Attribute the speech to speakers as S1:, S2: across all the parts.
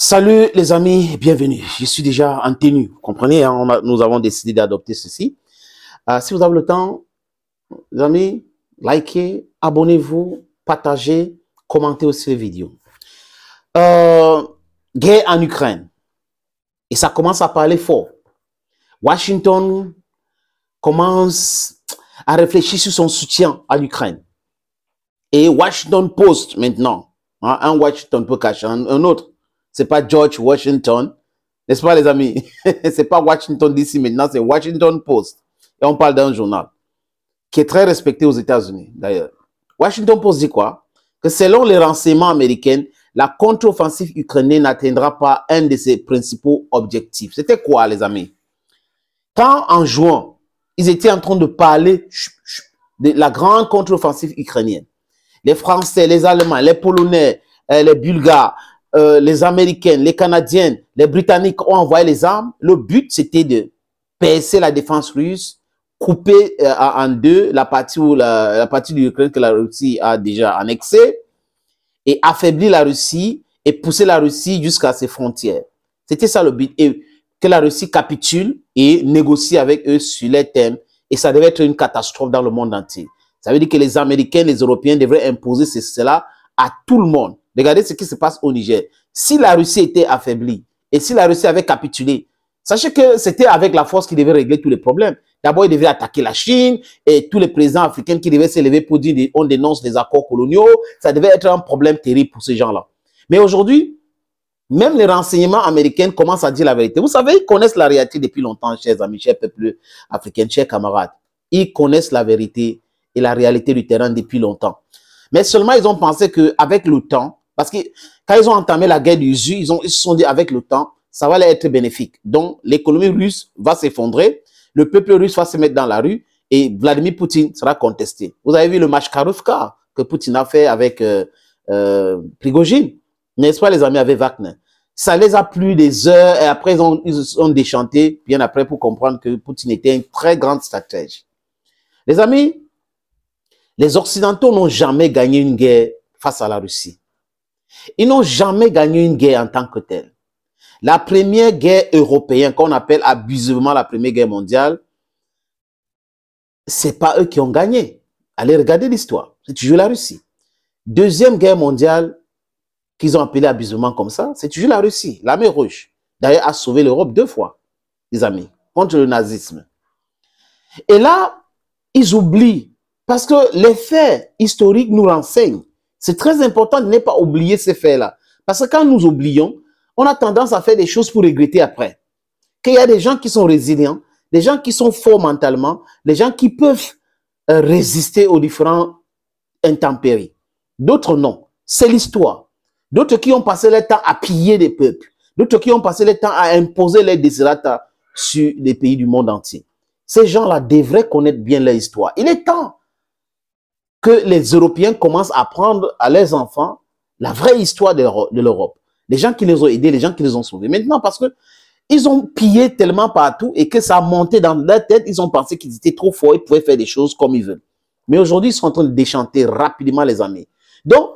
S1: Salut les amis, bienvenue. Je suis déjà en tenue, comprenez, hein, nous avons décidé d'adopter ceci. Euh, si vous avez le temps, les amis, likez, abonnez-vous, partagez, commentez aussi les vidéos. Euh, guerre en Ukraine. Et ça commence à parler fort. Washington commence à réfléchir sur son soutien à l'Ukraine. Et Washington Post maintenant, hein, un Washington peut cacher un autre c'est pas George Washington, n'est-ce pas les amis C'est pas Washington DC maintenant, c'est Washington Post. Et on parle d'un journal qui est très respecté aux États-Unis d'ailleurs. Washington Post dit quoi Que selon les renseignements américains, la contre-offensive ukrainienne n'atteindra pas un de ses principaux objectifs. C'était quoi les amis Quand en juin, ils étaient en train de parler de la grande contre-offensive ukrainienne, les Français, les Allemands, les Polonais, euh, les Bulgares, euh, les Américains, les Canadiens, les Britanniques ont envoyé les armes, le but c'était de percer la défense russe, couper euh, en deux la partie, où la, partie de l'Ukraine que la Russie a déjà annexée et affaiblir la Russie et pousser la Russie jusqu'à ses frontières. C'était ça le but. Et que la Russie capitule et négocie avec eux sur les thèmes. Et ça devait être une catastrophe dans le monde entier. Ça veut dire que les Américains, les Européens devraient imposer cela à tout le monde. Regardez ce qui se passe au Niger. Si la Russie était affaiblie et si la Russie avait capitulé, sachez que c'était avec la force qu'ils devait régler tous les problèmes. D'abord, il devait attaquer la Chine et tous les présidents africains qui devaient s'élever pour dire on dénonce les accords coloniaux. Ça devait être un problème terrible pour ces gens-là. Mais aujourd'hui, même les renseignements américains commencent à dire la vérité. Vous savez, ils connaissent la réalité depuis longtemps, chers amis, chers peuples africains, chers camarades. Ils connaissent la vérité et la réalité du terrain depuis longtemps. Mais seulement, ils ont pensé qu'avec le temps, parce que quand ils ont entamé la guerre du ils, ils se sont dit avec le temps, ça va leur être bénéfique. Donc, l'économie russe va s'effondrer, le peuple russe va se mettre dans la rue et Vladimir Poutine sera contesté. Vous avez vu le match Karovka que Poutine a fait avec euh, euh n'est-ce pas les amis, avec Wagner. Ça les a plu des heures et après ils ils ont déchanté bien après pour comprendre que Poutine était une très grande stratège. Les amis, les Occidentaux n'ont jamais gagné une guerre face à la Russie. Ils n'ont jamais gagné une guerre en tant que telle. La première guerre européenne, qu'on appelle abusivement la première guerre mondiale, c'est pas eux qui ont gagné. Allez regarder l'histoire. C'est toujours la Russie. Deuxième guerre mondiale, qu'ils ont appelée abusivement comme ça, c'est toujours la Russie, l'armée rouge. D'ailleurs, a sauvé l'Europe deux fois, les amis, contre le nazisme. Et là, ils oublient, parce que les faits historiques nous renseignent c'est très important de ne pas oublier ces faits-là. Parce que quand nous oublions, on a tendance à faire des choses pour regretter après. Qu'il y a des gens qui sont résilients, des gens qui sont forts mentalement, des gens qui peuvent euh, résister aux différents intempéries. D'autres non. C'est l'histoire. D'autres qui ont passé leur temps à piller des peuples. D'autres qui ont passé leur temps à imposer leurs désirata sur les pays du monde entier. Ces gens-là devraient connaître bien leur histoire. Il est temps que les Européens commencent à apprendre à leurs enfants la vraie histoire de l'Europe. Les gens qui les ont aidés, les gens qui les ont sauvés. Maintenant, parce que ils ont pillé tellement partout et que ça a monté dans leur tête, ils ont pensé qu'ils étaient trop forts, ils pouvaient faire des choses comme ils veulent. Mais aujourd'hui, ils sont en train de déchanter rapidement les amis. Donc,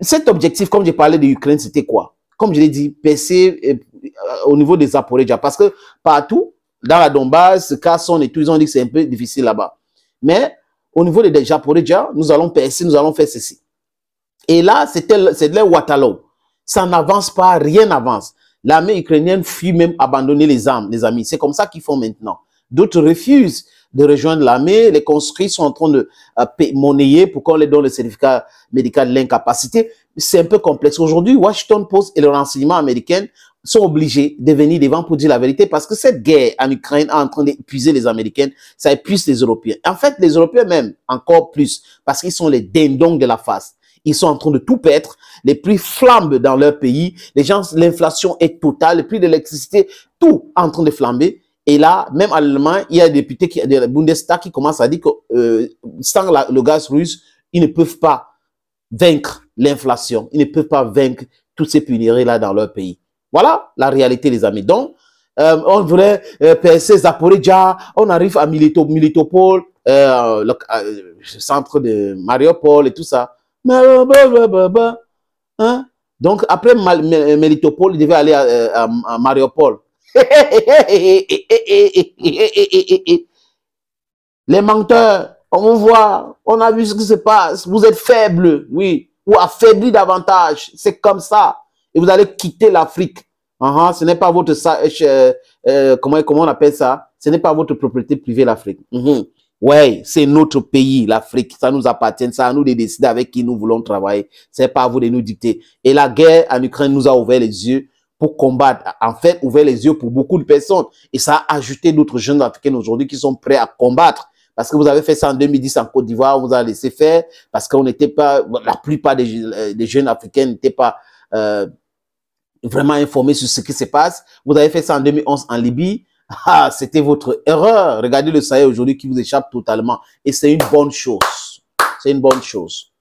S1: cet objectif, comme j'ai parlé de l'Ukraine, c'était quoi Comme je l'ai dit, percer euh, au niveau des Zaporizhia. Parce que partout, dans la Donbass, Kasson et tout, ils ont dit que c'est un peu difficile là-bas. Mais au niveau des Japonais, nous allons percer, nous allons faire ceci. Et là, c'était les Watalo. Ça n'avance pas, rien n'avance. L'armée ukrainienne fuit même abandonner les armes, les amis. C'est comme ça qu'ils font maintenant. D'autres refusent de rejoindre l'armée. Les conscrits sont en train de euh, monnayer pour qu'on les donne le certificat médical de l'incapacité. C'est un peu complexe. Aujourd'hui, Washington Post et le renseignement américain sont obligés de venir devant pour dire la vérité parce que cette guerre en Ukraine est en train d'épuiser les Américains, ça épuise les Européens. En fait, les Européens même encore plus parce qu'ils sont les dindons de la face. Ils sont en train de tout paître Les prix flambent dans leur pays. Les gens, l'inflation est totale. les prix de l'électricité, tout en train de flamber. Et là, même en Allemagne, il y a des députés qui, de la Bundestag qui commencent à dire que sans le gaz russe, ils ne peuvent pas vaincre l'inflation. Ils ne peuvent pas vaincre toutes ces pénuries-là dans leur pays. Voilà la réalité, les amis. Donc, on voulait euh, percer Zaporizhia, on arrive à Militopol, le, centre de Mariupol et tout ça. Donc, après Militopol, il devait aller à, à, à Les menteurs, on vous voit, on a vu ce qui se passe. Vous êtes faible, oui, ou affaiblis davantage. C'est comme ça. Et vous allez quitter l'Afrique. Ah, ah, ce n'est pas votre euh, euh, euh, comment, on appelle ça Ce n'est pas votre propriété privée, l'Afrique. oui, mm -hmm. Ouais, c'est notre pays, l'Afrique. Ça nous appartient. ça à nous de décider avec qui nous voulons travailler. C'est pas à vous de nous dicter. Et la guerre en Ukraine nous a ouvert les yeux pour combattre, en fait, ouvert les yeux pour beaucoup de personnes. Et ça a ajouté d'autres jeunes africains aujourd'hui qui sont prêts à combattre. Parce que vous avez fait ça en 2010 en Côte d'Ivoire, vous a laissé faire, parce qu'on n'était pas, la plupart euh, des, jeunes africains n'étaient pas euh, vraiment informés sur ce qui se passe. Vous avez fait ça en 2011 en Libye. Ah, c'était votre erreur. Regardez le Sahel aujourd'hui qui vous échappe totalement. Et c'est une bonne chose. C'est une bonne chose.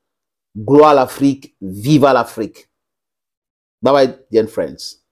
S1: Gloire à l'Afrique, vive à l'Afrique. Bye bye, dear friends.